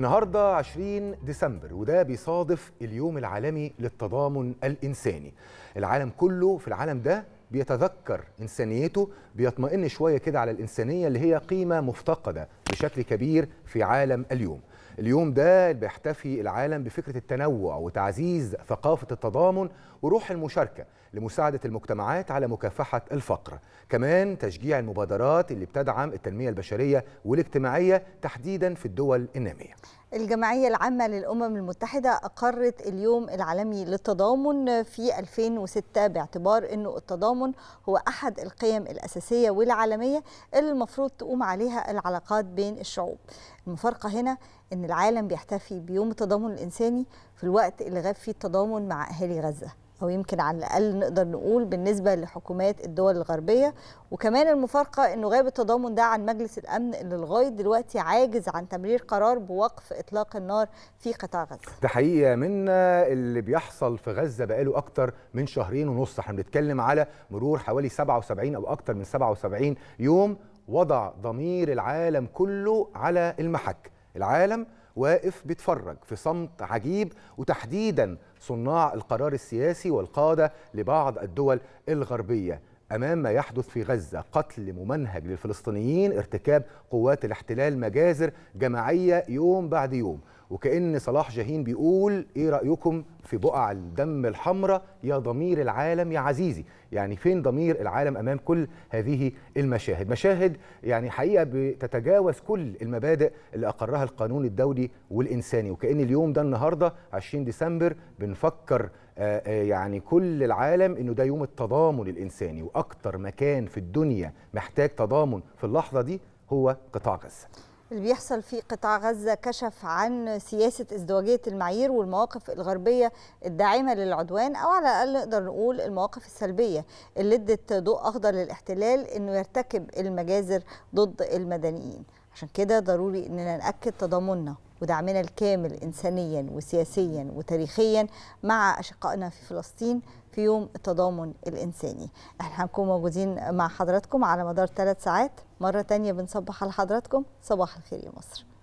النهارده 20 ديسمبر وده بيصادف اليوم العالمي للتضامن الانساني العالم كله في العالم ده بيتذكر انسانيته بيطمئن شويه كده على الانسانيه اللي هي قيمه مفتقده بشكل كبير في عالم اليوم اليوم ده بيحتفي العالم بفكرة التنوع وتعزيز ثقافة التضامن وروح المشاركة لمساعدة المجتمعات على مكافحة الفقر كمان تشجيع المبادرات اللي بتدعم التنمية البشرية والاجتماعية تحديدا في الدول النامية الجمعية العامة للأمم المتحدة أقرت اليوم العالمي للتضامن في 2006 باعتبار أنه التضامن هو أحد القيم الأساسية والعالمية اللي المفروض تقوم عليها العلاقات بين الشعوب المفارقة هنا أن العالم بيحتفي بيوم التضامن الإنساني في الوقت اللي غاب فيه التضامن مع أهالي غزة او يمكن على الاقل نقدر نقول بالنسبه لحكومات الدول الغربيه وكمان المفارقه انه غاب التضامن ده عن مجلس الامن اللي لغايه دلوقتي عاجز عن تمرير قرار بوقف اطلاق النار في قطاع غزه. ده حقيقه من اللي بيحصل في غزه بقاله اكتر من شهرين ونص احنا بنتكلم على مرور حوالي 77 او اكتر من 77 يوم وضع ضمير العالم كله على المحك، العالم واقف بيتفرج في صمت عجيب وتحديدا صناع القرار السياسي والقادة لبعض الدول الغربية أمام ما يحدث في غزة قتل ممنهج للفلسطينيين ارتكاب قوات الاحتلال مجازر جماعية يوم بعد يوم وكأن صلاح جاهين بيقول إيه رأيكم في بقع الدم الحمراء يا ضمير العالم يا عزيزي يعني فين ضمير العالم أمام كل هذه المشاهد مشاهد يعني حقيقة بتتجاوز كل المبادئ اللي أقرها القانون الدولي والإنساني وكأن اليوم ده النهاردة 20 ديسمبر بنفكر آه، آه، يعني كل العالم انه ده يوم التضامن الانساني واكتر مكان في الدنيا محتاج تضامن في اللحظه دي هو قطاع غزه اللي بيحصل في قطاع غزة كشف عن سياسة ازدواجية المعايير والمواقف الغربية الداعمة للعدوان أو على الأقل نقدر نقول المواقف السلبية اللي ادت ضوء أخضر للاحتلال إنه يرتكب المجازر ضد المدنيين عشان كده ضروري إننا نأكد تضامننا ودعمنا الكامل إنسانيا وسياسيا وتاريخيا مع أشقائنا في فلسطين في يوم التضامن الإنساني احنا هنكون موجودين مع حضراتكم على مدار ثلاث ساعات مرة تانية بنصبح على حضراتكم صباح الخير يا مصر